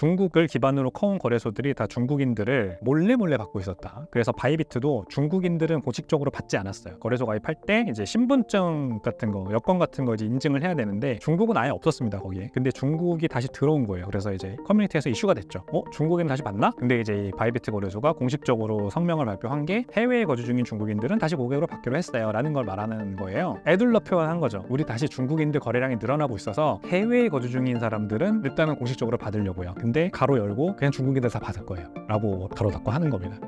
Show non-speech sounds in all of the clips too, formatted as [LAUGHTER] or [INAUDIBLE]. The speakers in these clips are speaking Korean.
중국을 기반으로 커온 거래소들이 다 중국인들을 몰래 몰래 받고 있었다. 그래서 바이비트도 중국인들은 공식적으로 받지 않았어요. 거래소 가입할 때 이제 신분증 같은 거, 여권 같은 거 이제 인증을 해야 되는데 중국은 아예 없었습니다 거기에. 근데 중국이 다시 들어온 거예요. 그래서 이제 커뮤니티에서 이슈가 됐죠. 어? 중국인 다시 받나? 근데 이제 이 바이비트 거래소가 공식적으로 성명을 발표한 게 해외에 거주 중인 중국인들은 다시 고객으로 받기로 했어요. 라는 걸 말하는 거예요. 애둘러 표현한 거죠. 우리 다시 중국인들 거래량이 늘어나고 있어서 해외에 거주 중인 사람들은 일단은 공식적으로 받으려고요. 근데 가로 열고 그냥 중국인 대사 받을 거예요 라고 가로 닫고 하는 겁니다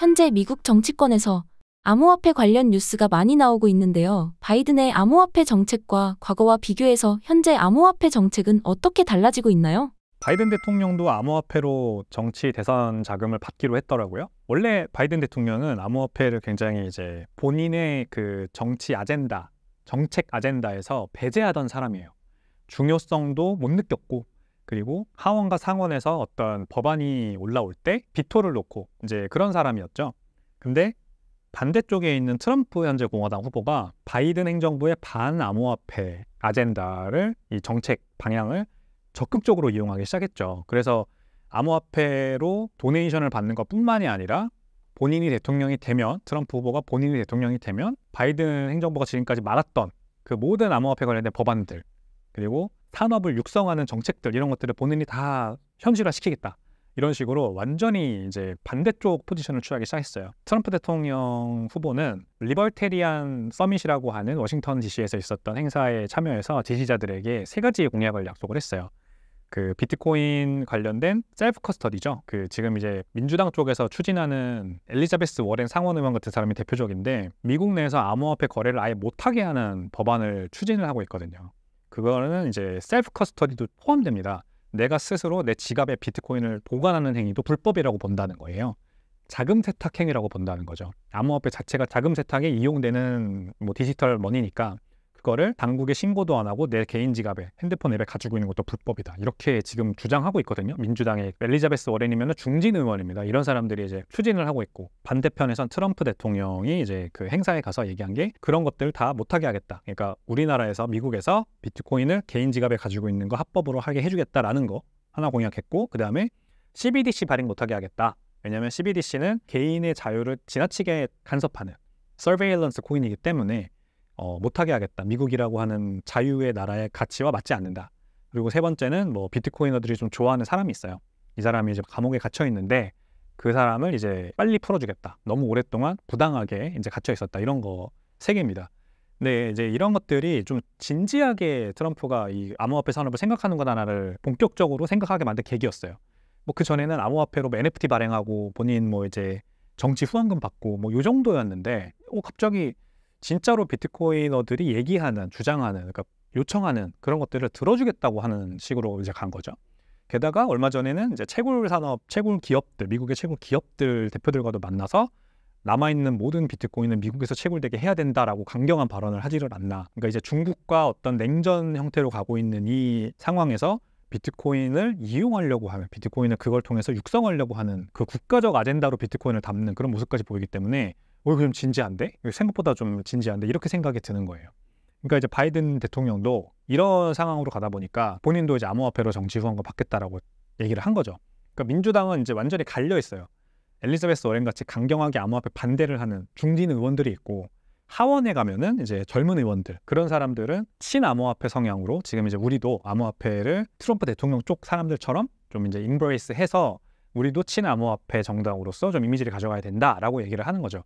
현재 미국 정치권에서 암호화폐 관련 뉴스가 많이 나오고 있는데요. 바이든의 암호화폐 정책과 과거와 비교해서 현재 암호화폐 정책은 어떻게 달라지고 있나요? 바이든 대통령도 암호화폐로 정치 대선 자금을 받기로 했더라고요. 원래 바이든 대통령은 암호화폐를 굉장히 이제 본인의 그 정치 아젠다 정책 아젠다에서 배제하던 사람이에요. 중요성도 못 느꼈고 그리고 하원과 상원에서 어떤 법안이 올라올 때 비토를 놓고 이제 그런 사람이었죠. 근데 반대쪽에 있는 트럼프 현재 공화당 후보가 바이든 행정부의 반암호화폐 아젠다를 이 정책 방향을 적극적으로 이용하기 시작했죠. 그래서 암호화폐로 도네이션을 받는 것뿐만이 아니라 본인이 대통령이 되면 트럼프 후보가 본인이 대통령이 되면 바이든 행정부가 지금까지 말았던 그 모든 암호화폐 관련된 법안들 그리고 산업을 육성하는 정책들 이런 것들을 본인이 다 현실화시키겠다 이런 식으로 완전히 이제 반대쪽 포지션을 취하기 시작했어요. 트럼프 대통령 후보는 리벌테리안 서밋이라고 하는 워싱턴 DC에서 있었던 행사에 참여해서 지지자들에게 세 가지의 공약을 약속을 했어요. 그 비트코인 관련된 셀프 커스터디죠. 그 지금 이제 민주당 쪽에서 추진하는 엘리자베스 워렌 상원 의원 같은 사람이 대표적인데 미국 내에서 암호화폐 거래를 아예 못하게 하는 법안을 추진을 하고 있거든요. 그거는 이제 셀프 커스터디도 포함됩니다. 내가 스스로 내 지갑에 비트코인을 보관하는 행위도 불법이라고 본다는 거예요. 자금 세탁 행위라고 본다는 거죠. 암호화폐 자체가 자금 세탁에 이용되는 뭐 디지털 머니니까 그거를 당국에 신고도 안 하고 내 개인 지갑에 핸드폰 앱에 가지고 있는 것도 불법이다. 이렇게 지금 주장하고 있거든요. 민주당의 엘리자베스 워렌이면 중진 의원입니다. 이런 사람들이 이제 추진을 하고 있고 반대편에선 트럼프 대통령이 이제 그 행사에 가서 얘기한 게 그런 것들 다 못하게 하겠다. 그러니까 우리나라에서 미국에서 비트코인을 개인 지갑에 가지고 있는 거 합법으로 하게 해주겠다라는 거 하나 공약했고 그 다음에 CBDC 발행 못하게 하겠다. 왜냐하면 CBDC는 개인의 자유를 지나치게 간섭하는 서베일런스 코인이기 때문에 어, 못하게 하겠다. 미국이라고 하는 자유의 나라의 가치와 맞지 않는다. 그리고 세 번째는 뭐 비트코이너들이 좀 좋아하는 사람이 있어요. 이 사람이 이제 감옥에 갇혀 있는데 그 사람을 이제 빨리 풀어주겠다. 너무 오랫동안 부당하게 이제 갇혀 있었다. 이런 거 세 개입니다. 네, 이제 이런 것들이 좀 진지하게 트럼프가 이 암호화폐 산업을 생각하는구나 나를 본격적으로 생각하게 만든 계기였어요. 뭐 그 전에는 암호화폐로 NFT 발행하고 본인 뭐 이제 정치 후원금 받고 뭐 요 정도였는데 어 갑자기 진짜로 비트코이너들이 얘기하는, 주장하는, 그러니까 요청하는 그런 것들을 들어주겠다고 하는 식으로 이제 간 거죠. 게다가 얼마 전에는 이제 채굴 산업, 채굴 기업들, 미국의 채굴 기업들 대표들과도 만나서 남아있는 모든 비트코인은 미국에서 채굴되게 해야 된다라고 강경한 발언을 하지를 않나. 그러니까 이제 중국과 어떤 냉전 형태로 가고 있는 이 상황에서 비트코인을 이용하려고 하면 비트코인을 그걸 통해서 육성하려고 하는 그 국가적 아젠다로 비트코인을 담는 그런 모습까지 보이기 때문에 어, 이거 좀 진지한데? 생각보다 좀 진지한데? 이렇게 생각이 드는 거예요. 그러니까 이제 바이든 대통령도 이런 상황으로 가다 보니까 본인도 이제 암호화폐로 정치 후원금 받겠다라고 얘기를 한 거죠. 그러니까 민주당은 이제 완전히 갈려 있어요. 엘리자베스 워렌 같이 강경하게 암호화폐 반대를 하는 중진 의원들이 있고 하원에 가면은 이제 젊은 의원들 그런 사람들은 친암호화폐 성향으로 지금 이제 우리도 암호화폐를 트럼프 대통령 쪽 사람들처럼 좀 이제 인브레이스해서 우리도 친암호화폐 정당으로서 좀 이미지를 가져가야 된다라고 얘기를 하는 거죠.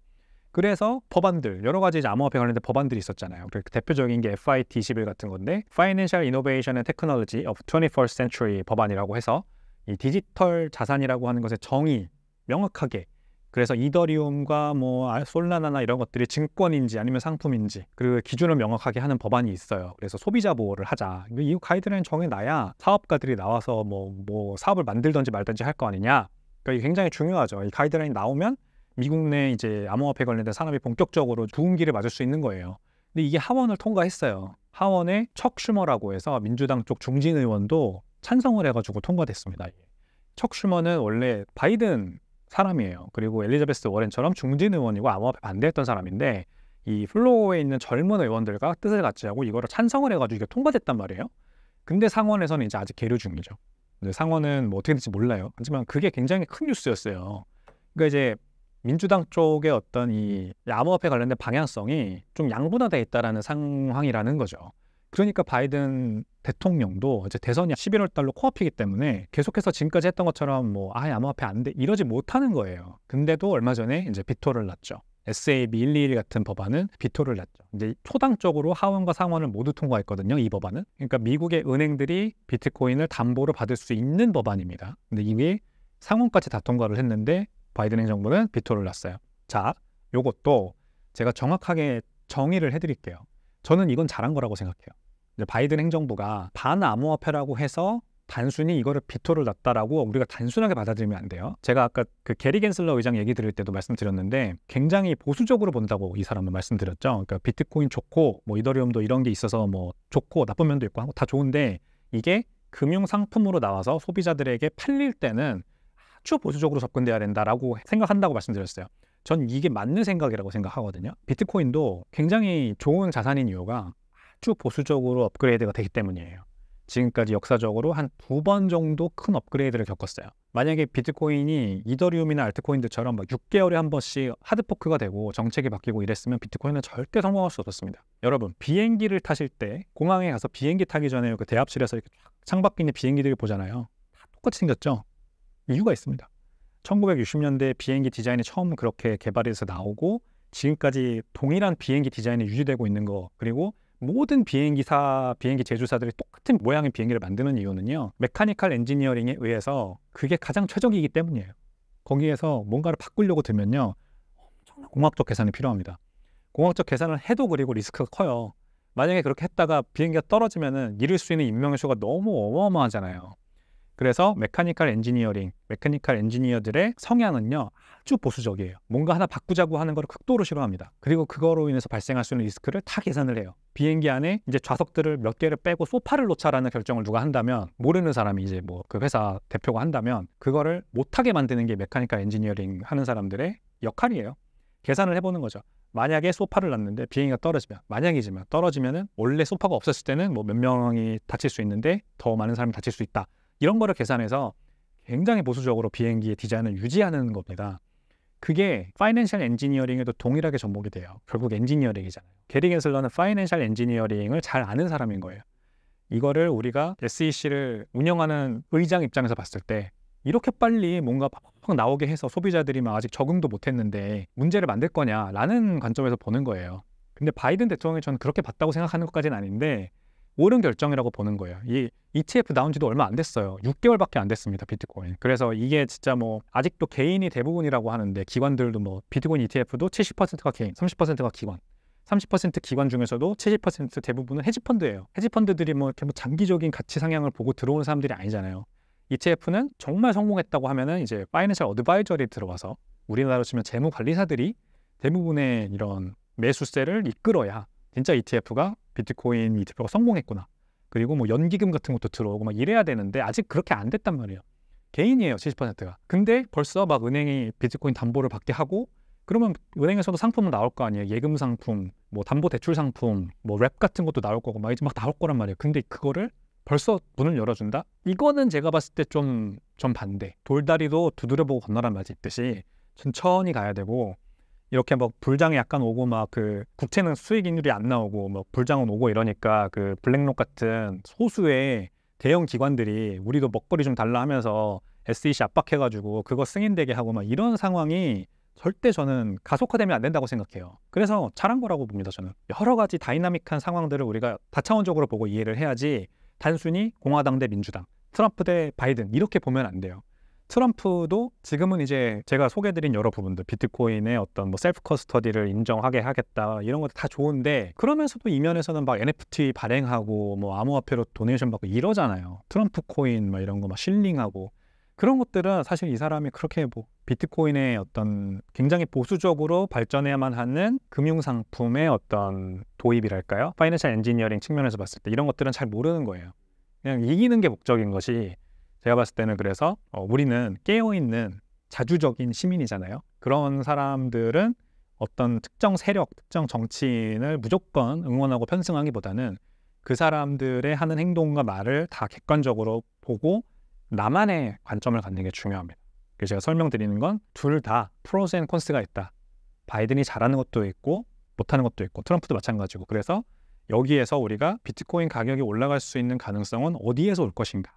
그래서 법안들 여러 가지 이제 암호화폐 관련된 법안들이 있었잖아요. 그 대표적인 게 FIT 21 같은 건데 Financial Innovation and Technology of 21st Century 법안이라고 해서 이 디지털 자산이라고 하는 것의 정의 명확하게 그래서 이더리움과 뭐 아, 솔라나나 이런 것들이 증권인지 아니면 상품인지 그리고 기준을 명확하게 하는 법안이 있어요. 그래서 소비자 보호를 하자. 이 가이드라인 정해놔야 사업가들이 나와서 뭐, 뭐 사업을 만들든지 말든지 할 거 아니냐. 그러니까 굉장히 중요하죠. 이 가이드라인 나오면 미국 내 이제 암호화폐 관련된 산업이 본격적으로 부흥기를 맞을 수 있는 거예요. 근데 이게 하원을 통과했어요. 하원에 척 슈머라고 해서 민주당 쪽 중진 의원도 찬성을 해가지고 통과됐습니다. 척 슈머는 원래 바이든 사람이에요. 그리고 엘리자베스 워렌처럼 중진 의원이고 암호화폐 반대했던 사람인데 이 플로어에 있는 젊은 의원들과 뜻을 같이 하고 이거를 찬성을 해가지고 이게 통과됐단 말이에요. 근데 상원에서는 이제 아직 계류 중이죠. 상원은 뭐 어떻게 될지 몰라요. 하지만 그게 굉장히 큰 뉴스였어요. 그러니까 이제 민주당 쪽의 어떤 이 암호화폐 관련된 방향성이 좀 양분화돼 있다라는 상황이라는 거죠. 그러니까 바이든 대통령도 이제 대선이 11월 달로 코앞이기 때문에 계속해서 지금까지 했던 것처럼 뭐 아예 암호화폐 안 돼 이러지 못하는 거예요. 근데도 얼마 전에 이제 비토를 놨죠. SAB 121 같은 법안은 비토를 냈죠. 이제 초당적으로 하원과 상원을 모두 통과했거든요. 이 법안은. 그러니까 미국의 은행들이 비트코인을 담보로 받을 수 있는 법안입니다. 근데 이미 상원까지 다 통과를 했는데 바이든 행정부는 비토를 놨어요. 자, 요것도 제가 정확하게 정의를 해드릴게요. 저는 이건 잘한 거라고 생각해요. 바이든 행정부가 반암호화폐라고 해서 단순히 이거를 비토를 놨다라고 우리가 단순하게 받아들이면 안 돼요. 제가 아까 그 게리 겐슬러 의장 얘기 드릴 때도 말씀드렸는데 굉장히 보수적으로 본다고 이 사람은 말씀드렸죠. 그러니까 비트코인 좋고 뭐 이더리움도 이런 게 있어서 뭐 좋고 나쁜 면도 있고다 좋은데 이게 금융 상품으로 나와서 소비자들에게 팔릴 때는 아주 보수적으로 접근돼야 된다라고 생각한다고 말씀드렸어요. 전 이게 맞는 생각이라고 생각하거든요. 비트코인도 굉장히 좋은 자산인 이유가 아주 보수적으로 업그레이드가 되기 때문이에요. 지금까지 역사적으로 한 두 번 정도 큰 업그레이드를 겪었어요. 만약에 비트코인이 이더리움이나 알트코인들처럼 막 6개월에 한 번씩 하드포크가 되고 정책이 바뀌고 이랬으면 비트코인은 절대 성공할 수 없었습니다. 여러분 비행기를 타실 때 공항에 가서 비행기 타기 전에 그 대합실에서 이렇게 창밖에 있는 비행기들을 보잖아요. 다 똑같이 생겼죠? 이유가 있습니다. 1960년대 비행기 디자인이 처음 그렇게 개발해서 나오고 지금까지 동일한 비행기 디자인이 유지되고 있는 거 그리고 모든 비행기사, 비행기 제조사들이 똑같은 모양의 비행기를 만드는 이유는요. 메카니컬 엔지니어링에 의해서 그게 가장 최적이기 때문이에요. 거기에서 뭔가를 바꾸려고 들면요. 엄청난 공학적 계산이 필요합니다. 공학적 계산을 해도 그리고 리스크가 커요. 만약에 그렇게 했다가 비행기가 떨어지면 잃을 수 있는 인명의 수가 너무 어마어마하잖아요. 그래서 메카니컬 엔지니어링, 메카니컬 엔지니어들의 성향은요 아주 보수적이에요. 뭔가 하나 바꾸자고 하는 걸 극도로 싫어합니다. 그리고 그거로 인해서 발생할 수 있는 리스크를 다 계산을 해요. 비행기 안에 이제 좌석들을 몇 개를 빼고 소파를 놓자라는 결정을 누가 한다면 모르는 사람이 이제 뭐 그 회사 대표가 한다면 그거를 못하게 만드는 게 메카니컬 엔지니어링 하는 사람들의 역할이에요. 계산을 해보는 거죠. 만약에 소파를 놨는데 비행기가 떨어지면 만약이지만 떨어지면은 원래 소파가 없었을 때는 뭐 몇 명이 다칠 수 있는데 더 많은 사람이 다칠 수 있다. 이런 거를 계산해서 굉장히 보수적으로 비행기의 디자인을 유지하는 겁니다. 그게 파이낸셜 엔지니어링에도 동일하게 접목이 돼요. 결국 엔지니어링이잖아요. 게리 겐슬러는 파이낸셜 엔지니어링을 잘 아는 사람인 거예요. 이거를 우리가 SEC를 운영하는 의장 입장에서 봤을 때 이렇게 빨리 뭔가 팍팍 나오게 해서 소비자들이 아직 적응도 못했는데 문제를 만들 거냐라는 관점에서 보는 거예요. 근데 바이든 대통령이 저는 그렇게 봤다고 생각하는 것까지는 아닌데 옳은 결정이라고 보는 거예요. 이 ETF 나온 지도 얼마 안 됐어요. 6개월밖에 안 됐습니다. 비트코인. 그래서 이게 진짜 뭐 아직도 개인이 대부분이라고 하는데 기관들도 뭐 비트코인 ETF도 70%가 개인, 30%가 기관. 30% 기관 중에서도 70% 대부분은 헤지펀드예요. 헤지펀드들이 뭐 이렇게 뭐 장기적인 가치 상향을 보고 들어오는 사람들이 아니잖아요. ETF는 정말 성공했다고 하면은 이제 파이낸셜 어드바이저리 들어와서 우리나라로 치면 재무 관리사들이 대부분의 이런 매수세를 이끌어야 진짜 ETF가 비트코인 ETF가 성공했구나. 그리고 뭐 연기금 같은 것도 들어오고 막 이래야 되는데 아직 그렇게 안 됐단 말이에요. 개인이에요, 70%가. 근데 벌써 막 은행이 비트코인 담보를 받게 하고 그러면 은행에서도 상품은 나올 거 아니에요. 예금 상품, 뭐 담보 대출 상품, 뭐 랩 같은 것도 나올 거고 막 이제 막 나올 거란 말이에요. 근데 그거를 벌써 문을 열어준다? 이거는 제가 봤을 때 좀좀 좀 반대. 돌다리도 두드려보고 건너란 말이 있듯이 천천히 가야 되고 이렇게 막 뭐 불장이 약간 오고 막 그 국채는 수익인율이안 나오고 막 뭐 불장은 오고 이러니까 그 블랙록 같은 소수의 대형 기관들이 우리도 먹거리 좀 달라 하면서 SEC 압박해가지고 그거 승인되게 하고 막 이런 상황이 절대 저는 가속화되면 안 된다고 생각해요. 그래서 잘한 거라고 봅니다. 저는 여러 가지 다이나믹한 상황들을 우리가 다차원적으로 보고 이해를 해야지 단순히 공화당 대 민주당, 트럼프 대 바이든 이렇게 보면 안 돼요. 트럼프도 지금은 이제 제가 소개드린 여러 부분들 비트코인의 어떤 뭐 셀프 커스터디를 인정하게 하겠다 이런 것도 다 좋은데 그러면서도 이면에서는 막 NFT 발행하고 뭐 암호화폐로 도네이션 받고 이러잖아요 트럼프 코인 뭐 막 이런 거 막 실링하고 그런 것들은 사실 이 사람이 그렇게 뭐 비트코인의 어떤 굉장히 보수적으로 발전해야만 하는 금융상품의 어떤 도입이랄까요? 파이낸셜 엔지니어링 측면에서 봤을 때 이런 것들은 잘 모르는 거예요. 그냥 이기는 게 목적인 것이 제가 봤을 때는 그래서 어, 우리는 깨어있는 자주적인 시민이잖아요. 그런 사람들은 어떤 특정 세력, 특정 정치인을 무조건 응원하고 편승하기보다는 그 사람들의 하는 행동과 말을 다 객관적으로 보고 나만의 관점을 갖는 게 중요합니다. 그래서 제가 설명드리는 건 둘 다 프로스 앤 콘스가 있다. 바이든이 잘하는 것도 있고 못하는 것도 있고 트럼프도 마찬가지고 그래서 여기에서 우리가 비트코인 가격이 올라갈 수 있는 가능성은 어디에서 올 것인가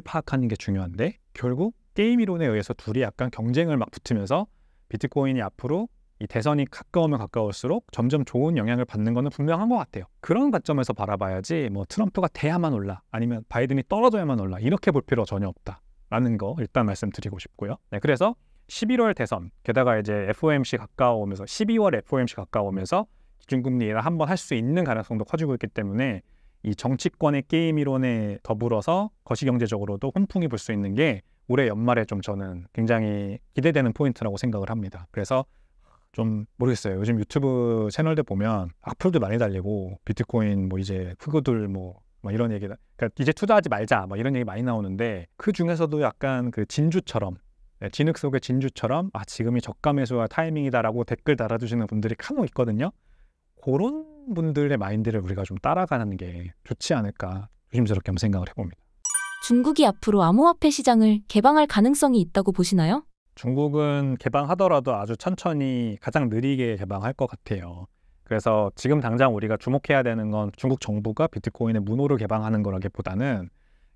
파악하는 게 중요한데 결국 게임 이론에 의해서 둘이 약간 경쟁을 막 붙으면서 비트코인이 앞으로 이 대선이 가까우면 가까울수록 점점 좋은 영향을 받는 거는 분명한 것 같아요. 그런 관점에서 바라봐야지 뭐 트럼프가 돼야만 올라 아니면 바이든이 떨어져야만 올라 이렇게 볼 필요 전혀 없다라는 거 일단 말씀드리고 싶고요. 네, 그래서 11월 대선 게다가 이제 FOMC 가까우면서 12월 FOMC 가까우면서 기준금리 인하 한번 할 수 있는 가능성도 커지고 있기 때문에 이 정치권의 게임 이론에 더불어서 거시경제적으로도 혼풍이불 수 있는 게 올해 연말에 좀 저는 굉장히 기대되는 포인트라고 생각을 합니다. 그래서 좀 모르겠어요. 요즘 유튜브 채널들 보면 악플도 많이 달리고 비트코인 뭐 이제 흑우들 뭐막 뭐 이런 얘기, 그러니까 이제 투자하지 말자, 막 뭐 이런 얘기 많이 나오는데 그 중에서도 약간 그 진주처럼 네, 진흙 속의 진주처럼 아 지금이 저가 매수와 타이밍이다라고 댓글 달아주시는 분들이 간혹 있거든요. 그런 분들의 마인드를 우리가 좀 따라가는 게 좋지 않을까 조심스럽게 한번 생각을 해봅니다. 중국이 앞으로 암호화폐 시장을 개방할 가능성이 있다고 보시나요? 중국은 개방하더라도 아주 천천히 가장 느리게 개방할 것 같아요. 그래서 지금 당장 우리가 주목해야 되는 건 중국 정부가 비트코인의 문호를 개방하는 거라기보다는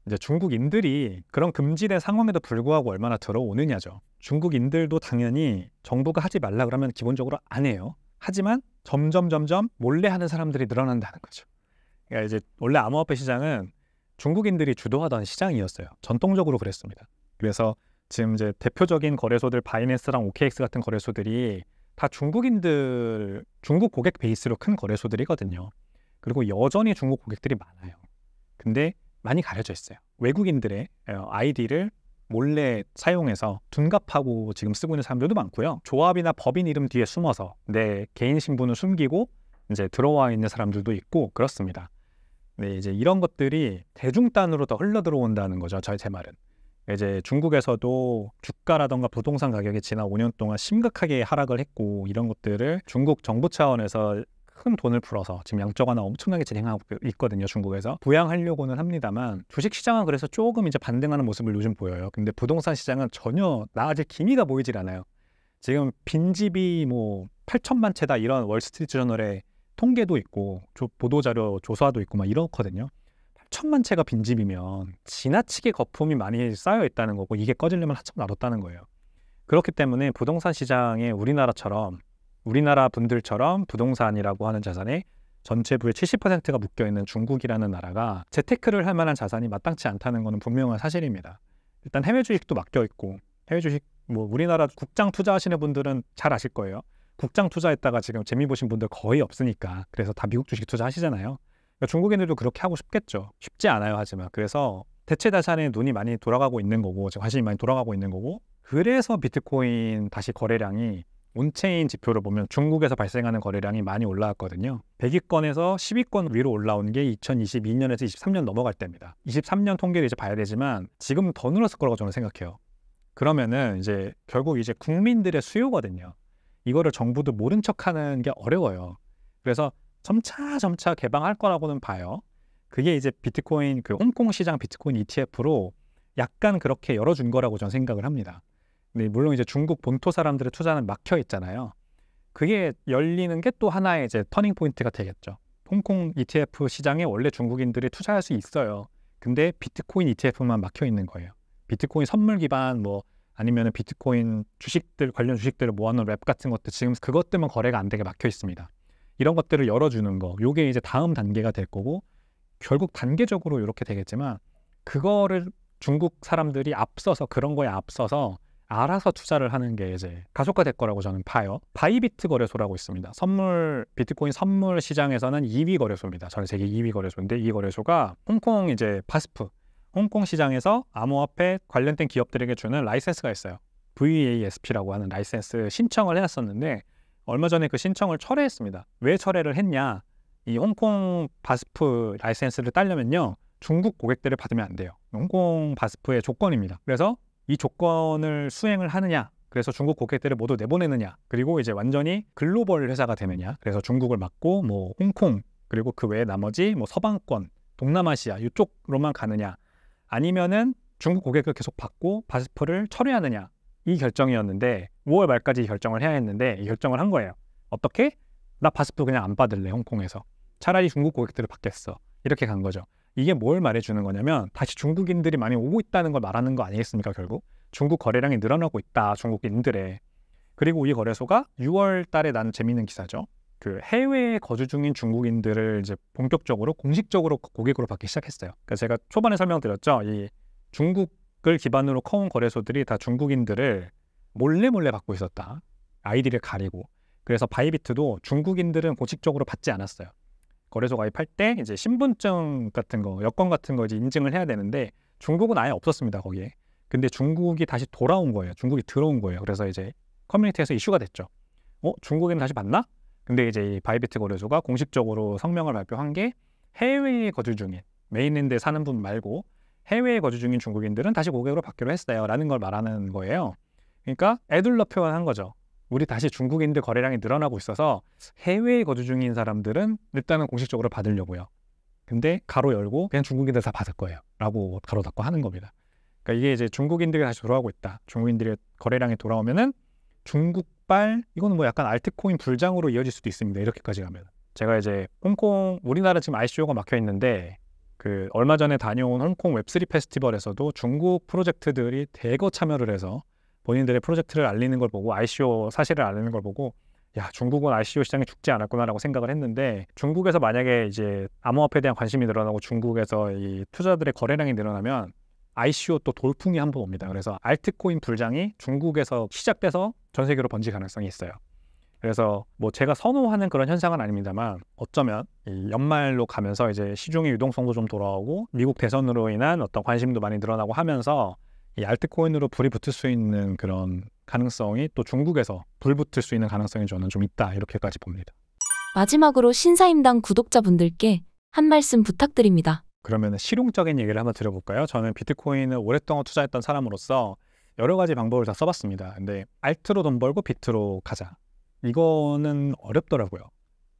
이제 중국인들이 그런 금지된 상황에도 불구하고 얼마나 들어오느냐죠. 중국인들도 당연히 정부가 하지 말라 그러면 기본적으로 안 해요. 하지만 점점 점점 몰래 하는 사람들이 늘어난다는 거죠. 그러니까 이제 원래 암호화폐 시장은 중국인들이 주도하던 시장이었어요. 전통적으로 그랬습니다. 그래서 지금 이제 대표적인 거래소들 바이낸스랑 OKX 같은 거래소들이 다 중국인들 중국 고객 베이스로 큰 거래소들이거든요. 그리고 여전히 중국 고객들이 많아요. 근데 많이 가려져 있어요. 외국인들의 어, 아이디를 몰래 사용해서 둔갑하고 지금 쓰고 있는 사람들도 많고요. 조합이나 법인 이름 뒤에 숨어서 내 개인 신분을 숨기고 이제 들어와 있는 사람들도 있고 그렇습니다. 네, 이제 이런 것들이 대중단으로 더 흘러 들어온다는 거죠. 저의 제 말은. 이제 중국에서도 주가라던가 부동산 가격이 지난 5년 동안 심각하게 하락을 했고 이런 것들을 중국 정부 차원에서 큰 돈을 풀어서 지금 양적 완화 엄청나게 진행하고 있거든요 중국에서 부양하려고는 합니다만 주식 시장은 그래서 조금 이제 반등하는 모습을 요즘 보여요 근데 부동산 시장은 전혀 나아질 기미가 보이질 않아요 지금 빈집이 뭐 8천만 채다 이런 월스트리트 저널의 통계도 있고 보도자료 조사도 있고 막 이렇거든요 8천만 채가 빈집이면 지나치게 거품이 많이 쌓여 있다는 거고 이게 꺼지려면 한참 나뒀다는 거예요 그렇기 때문에 부동산 시장에 우리나라처럼 우리나라 분들처럼 부동산이라고 하는 자산에 전체 부의 70%가 묶여 있는 중국이라는 나라가 재테크를 할 만한 자산이 마땅치 않다는 것은 분명한 사실입니다. 일단 해외 주식도 맡겨 있고 해외 주식 뭐 우리나라 국장 투자하시는 분들은 잘 아실 거예요. 국장 투자했다가 지금 재미 보신 분들 거의 없으니까 그래서 다 미국 주식 투자하시잖아요. 그러니까 중국인들도 그렇게 하고 싶겠죠. 쉽지 않아요 하지만 그래서 대체 자산에 눈이 많이 돌아가고 있는 거고 관심이 많이 돌아가고 있는 거고 그래서 비트코인 다시 거래량이 온체인 지표로 보면 중국에서 발생하는 거래량이 많이 올라왔거든요. 100위권에서 10위권 위로 올라온 게 2022년에서 23년 넘어갈 때입니다. 23년 통계를 이제 봐야 되지만 지금 더 늘었을 거라고 저는 생각해요. 그러면은 이제 결국 이제 국민들의 수요거든요. 이거를 정부도 모른 척하는 게 어려워요. 그래서 점차 점차 개방할 거라고는 봐요. 그게 이제 비트코인 그 홍콩 시장 비트코인 ETF로 약간 그렇게 열어준 거라고 저는 생각을 합니다. 네, 물론 이제 중국 본토 사람들의 투자는 막혀 있잖아요. 그게 열리는 게 또 하나의 이제 터닝 포인트가 되겠죠. 홍콩 ETF 시장에 원래 중국인들이 투자할 수 있어요. 근데 비트코인 ETF만 막혀 있는 거예요. 비트코인 선물 기반 뭐 아니면 비트코인 주식들 관련 주식들을 모아놓은 랩 같은 것들 지금 그것 때문에 거래가 안 되게 막혀 있습니다. 이런 것들을 열어주는 거, 요게 이제 다음 단계가 될 거고 결국 단계적으로 이렇게 되겠지만 그거를 중국 사람들이 앞서서 그런 거에 앞서서 알아서 투자를 하는 게 이제 가속화될 거라고 저는 봐요. 바이비트 거래소라고 있습니다. 선물 비트코인 선물 시장에서는 2위 거래소입니다. 전 세계 2위 거래소인데 이 거래소가 홍콩 이제 파스프 홍콩 시장에서 암호화폐 관련된 기업들에게 주는 라이센스가 있어요. VASP라고 하는 라이센스 신청을 해왔었는데 얼마 전에 그 신청을 철회했습니다. 왜 철회를 했냐? 이 홍콩 바스프 라이센스를 따려면요 중국 고객들을 받으면 안 돼요. 홍콩 바스프의 조건입니다. 그래서 이 조건을 수행을 하느냐 그래서 중국 고객들을 모두 내보내느냐 그리고 이제 완전히 글로벌 회사가 되느냐 그래서 중국을 막고 뭐 홍콩 그리고 그 외에 나머지 뭐 서방권 동남아시아 이쪽으로만 가느냐 아니면은 중국 고객을 계속 받고 바스프를 철회하느냐 이 결정이었는데 5월 말까지 결정을 해야 했는데 이 결정을 한 거예요 어떻게 나 바스프 그냥 안 받을래 홍콩에서 차라리 중국 고객들을 받겠어 이렇게 간 거죠 이게 뭘 말해주는 거냐면 다시 중국인들이 많이 오고 있다는 걸 말하는 거 아니겠습니까 결국 중국 거래량이 늘어나고 있다 중국인들의 그리고 이 거래소가 6월 달에 난 재미있는 기사죠 그 해외에 거주 중인 중국인들을 이제 본격적으로 공식적으로 고객으로 받기 시작했어요 그러니까 제가 초반에 설명드렸죠 이 중국을 기반으로 커온 거래소들이 다 중국인들을 몰래 몰래 받고 있었다 아이디를 가리고 그래서 바이비트도 중국인들은 공식적으로 받지 않았어요 거래소 가입할 때 이제 신분증 같은 거, 여권 같은 거 이제 인증을 해야 되는데 중국은 아예 없었습니다 거기에. 근데 중국이 다시 돌아온 거예요. 중국이 들어온 거예요. 그래서 이제 커뮤니티에서 이슈가 됐죠. 어, 중국에는 다시 맞나? 근데 이제 이 바이비트 거래소가 공식적으로 성명을 발표한 게 해외에 거주 중인 메인랜드에 사는 분 말고 해외에 거주 중인 중국인들은 다시 고객으로 받기로 했어요. 라는 걸 말하는 거예요. 그러니까 애둘러 표현한 거죠. 우리 다시 중국인들 거래량이 늘어나고 있어서 해외에 거주 중인 사람들은 일단은 공식적으로 받으려고요. 근데 가로 열고 그냥 중국인들 다 받을 거예요. 라고 가로 닫고 하는 겁니다. 그러니까 이게 이제 중국인들이 다시 돌아오고 있다. 중국인들의 거래량이 돌아오면은 중국발 이거는 뭐 약간 알트코인 불장으로 이어질 수도 있습니다. 이렇게까지 가면 제가 이제 홍콩 우리나라 지금 ICO가 막혀 있는데 그 얼마 전에 다녀온 홍콩 웹3 페스티벌에서도 중국 프로젝트들이 대거 참여를 해서 본인들의 프로젝트를 알리는 걸 보고 ICO 사실을 알리는 걸 보고 야 중국은 ICO 시장이 죽지 않았구나라고 생각을 했는데 중국에서 만약에 이제 암호화폐에 대한 관심이 늘어나고 중국에서 이 투자들의 거래량이 늘어나면 ICO 또 돌풍이 한번 옵니다. 그래서 알트코인 불장이 중국에서 시작돼서 전 세계로 번질 가능성이 있어요. 그래서 뭐 제가 선호하는 그런 현상은 아닙니다만 어쩌면 이 연말로 가면서 이제 시중의 유동성도 좀 돌아오고 미국 대선으로 인한 어떤 관심도 많이 늘어나고 하면서 이 알트코인으로 불이 붙을 수 있는 그런 가능성이 또 중국에서 불 붙을 수 있는 가능성이 저는 좀 있다 이렇게까지 봅니다. 마지막으로 신사임당 구독자분들께 한 말씀 부탁드립니다. 그러면 실용적인 얘기를 한번 드려볼까요? 저는 비트코인을 오랫동안 투자했던 사람으로서 여러 가지 방법을 다 써봤습니다. 근데 알트로 돈 벌고 비트로 가자. 이거는 어렵더라고요.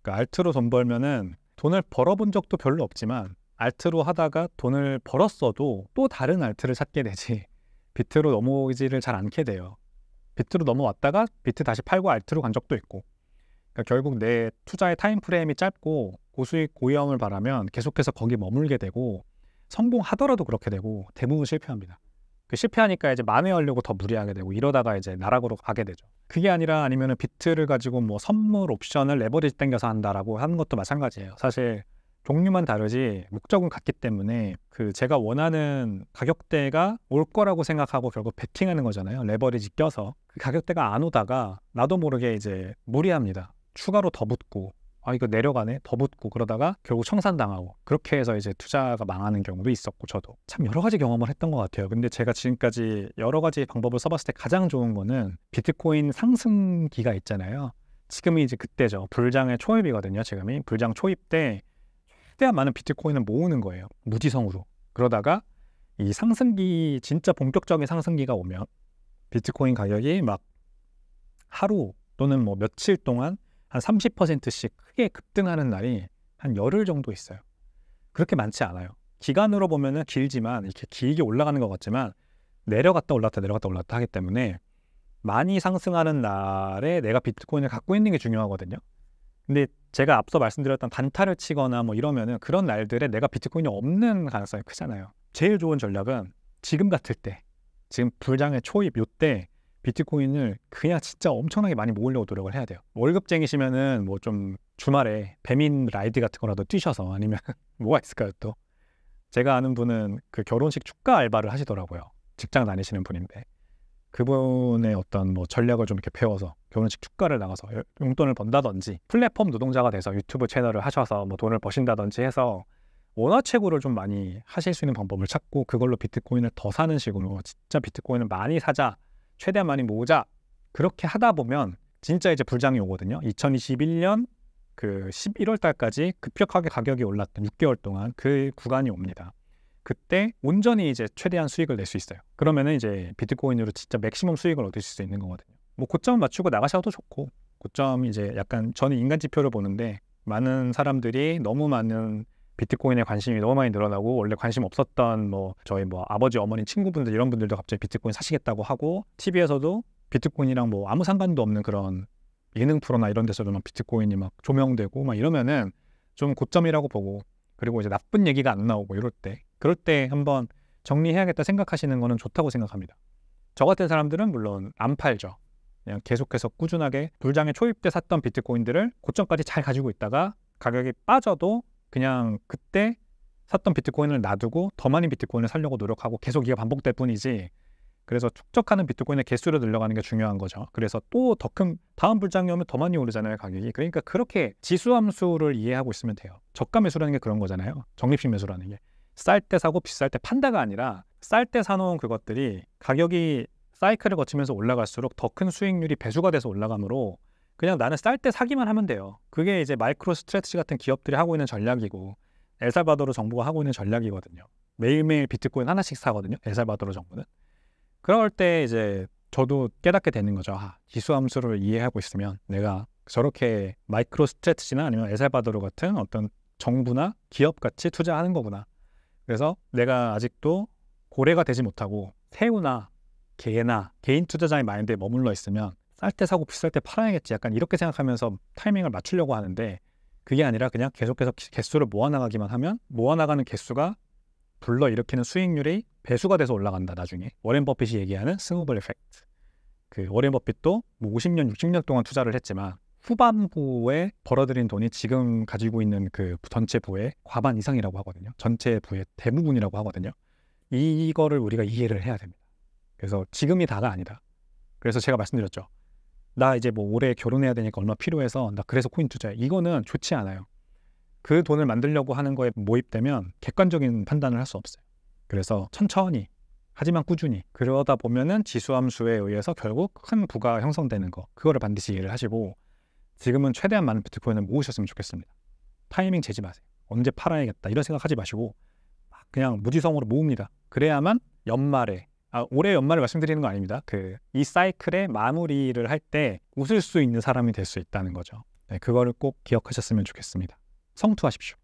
그러니까 알트로 돈 벌면은 돈을 벌어본 적도 별로 없지만 알트로 하다가 돈을 벌었어도 또 다른 알트를 찾게 되지 비트로 넘어오지를 잘 않게 돼요. 비트로 넘어왔다가 비트 다시 팔고 알트로 간 적도 있고. 그러니까 결국 내 투자의 타임 프레임이 짧고 고수익 고위험을 바라면 계속해서 거기 머물게 되고 성공하더라도 그렇게 되고 대부분 실패합니다. 그 실패하니까 이제 만회하려고 더 무리하게 되고 이러다가 이제 나락으로 가게 되죠. 그게 아니라 아니면은 비트를 가지고 뭐 선물 옵션을 레버리지 땡겨서 한다라고 하는 것도 마찬가지예요. 사실 종류만 다르지 목적은 같기 때문에 그 제가 원하는 가격대가 올 거라고 생각하고 결국 베팅하는 거잖아요. 레버리지 껴서 그 가격대가 안 오다가 나도 모르게 이제 무리합니다. 추가로 더 붙고 아 이거 내려가네 더 붙고 그러다가 결국 청산당하고 그렇게 해서 이제 투자가 망하는 경우도 있었고 저도 참 여러 가지 경험을 했던 것 같아요 근데 제가 지금까지 여러 가지 방법을 써봤을 때 가장 좋은 거는 비트코인 상승기가 있잖아요 지금이 이제 그때죠 불장의 초입이거든요 지금이 불장 초입 때 최대한 많은 비트코인을 모으는 거예요. 무지성으로. 그러다가 이 상승기 진짜 본격적인 상승기가 오면 비트코인 가격이 막 하루 또는 뭐 며칠 동안 한 30%씩 크게 급등하는 날이 한 열흘 정도 있어요. 그렇게 많지 않아요. 기간으로 보면은 길지만 이렇게 길게 올라가는 것 같지만 내려갔다 올랐다 내려갔다 올랐다 하기 때문에 많이 상승하는 날에 내가 비트코인을 갖고 있는 게 중요하거든요. 근데 제가 앞서 말씀드렸던 단타를 치거나 뭐 이러면은 그런 날들에 내가 비트코인이 없는 가능성이 크잖아요. 제일 좋은 전략은 지금 같을 때, 지금 불장의 초입 요때 비트코인을 그냥 진짜 엄청나게 많이 모으려고 노력을 해야 돼요. 월급쟁이시면은 뭐 좀 주말에 배민 라이드 같은 거라도 뛰셔서 아니면 [LAUGHS] 뭐가 있을까요 또? 제가 아는 분은 그 결혼식 축가 알바를 하시더라고요. 직장 다니시는 분인데 그분의 어떤 뭐 전략을 좀 이렇게 배워서 결혼식 축가를 나가서 용돈을 번다든지 플랫폼 노동자가 돼서 유튜브 채널을 하셔서 뭐 돈을 버신다든지 해서 원화채굴을 좀 많이 하실 수 있는 방법을 찾고 그걸로 비트코인을 더 사는 식으로 진짜 비트코인을 많이 사자 최대한 많이 모으자 그렇게 하다 보면 진짜 이제 불장이 오거든요 2021년 그 11월 달까지 급격하게 가격이 올랐던 6개월 동안 그 구간이 옵니다 그때 온전히 이제 최대한 수익을 낼 수 있어요. 그러면은 이제 비트코인으로 진짜 맥시멈 수익을 얻을 수 있는 거거든요. 뭐 고점 맞추고 나가셔도 좋고 고점 이제 약간 저는 인간 지표를 보는데 많은 사람들이 너무 많은 비트코인에 관심이 너무 많이 늘어나고 원래 관심 없었던 뭐 저희 뭐 아버지 어머니 친구분들 이런 분들도 갑자기 비트코인 사시겠다고 하고 TV에서도 비트코인이랑 뭐 아무 상관도 없는 그런 예능 프로나 이런 데서도 막 비트코인이 막 조명되고 막 이러면은 좀 고점이라고 보고 그리고 이제 나쁜 얘기가 안 나오고 이럴 때 그럴 때 한번 정리해야겠다 생각하시는 거는 좋다고 생각합니다. 저 같은 사람들은 물론 안 팔죠. 그냥 계속해서 꾸준하게 불장에 초입 때 샀던 비트코인들을 고점까지 잘 가지고 있다가 가격이 빠져도 그냥 그때 샀던 비트코인을 놔두고 더 많은 비트코인을 살려고 노력하고 계속 이게 반복될 뿐이지 그래서 축적하는 비트코인의 개수를 늘려가는 게 중요한 거죠. 그래서 또 더 큰 다음 불장이 오면 더 많이 오르잖아요 가격이. 그러니까 그렇게 지수함수를 이해하고 있으면 돼요. 저가 매수라는 게 그런 거잖아요. 적립식 매수라는 게. 쌀때 사고 비쌀 때 판다가 아니라 쌀 때 사놓은 그것들이 가격이 사이클을 거치면서 올라갈수록 더 큰 수익률이 배수가 돼서 올라가므로 그냥 나는 쌀 때 사기만 하면 돼요. 그게 이제 마이크로 스트레치 같은 기업들이 하고 있는 전략이고 엘살바도르 정부가 하고 있는 전략이거든요. 매일매일 비트코인 하나씩 사거든요. 엘살바도르 정부는. 그럴 때 이제 저도 깨닫게 되는 거죠. 아, 기수함수를 이해하고 있으면 내가 저렇게 마이크로 스트레치나 아니면 엘살바도르 같은 어떤 정부나 기업 같이 투자하는 거구나. 그래서 내가 아직도 고래가 되지 못하고 새우나 개나 개인 투자자의 마인드에 머물러 있으면 쌀 때 사고 비쌀 때 팔아야겠지 약간 이렇게 생각하면서 타이밍을 맞추려고 하는데 그게 아니라 그냥 계속해서 개수를 모아나가기만 하면 모아나가는 개수가 불러일으키는 수익률이 배수가 돼서 올라간다 나중에 워렌 버핏이 얘기하는 스노블 에펙트 그 워렌 버핏도 뭐 50년 60년 동안 투자를 했지만 후반부에 벌어들인 돈이 지금 가지고 있는 그 전체 부의 과반 이상이라고 하거든요. 전체 부의 대부분이라고 하거든요. 이거를 우리가 이해를 해야 됩니다. 그래서 지금이 다가 아니다. 그래서 제가 말씀드렸죠. 나 이제 뭐 올해 결혼해야 되니까 얼마 필요해서 나 그래서 코인 투자해. 이거는 좋지 않아요. 그 돈을 만들려고 하는 거에 모입되면 객관적인 판단을 할 수 없어요. 그래서 천천히 하지만 꾸준히 그러다 보면은 지수함수에 의해서 결국 큰 부가 형성되는 거 그거를 반드시 이해를 하시고 지금은 최대한 많은 비트코인을 모으셨으면 좋겠습니다. 타이밍 재지 마세요. 언제 팔아야겠다 이런 생각하지 마시고 그냥 무지성으로 모읍니다. 그래야만 연말에 아, 올해 연말을 말씀드리는 거 아닙니다. 그 이 사이클의 마무리를 할 때 웃을 수 있는 사람이 될 수 있다는 거죠. 네, 그거를 꼭 기억하셨으면 좋겠습니다. 성투하십시오.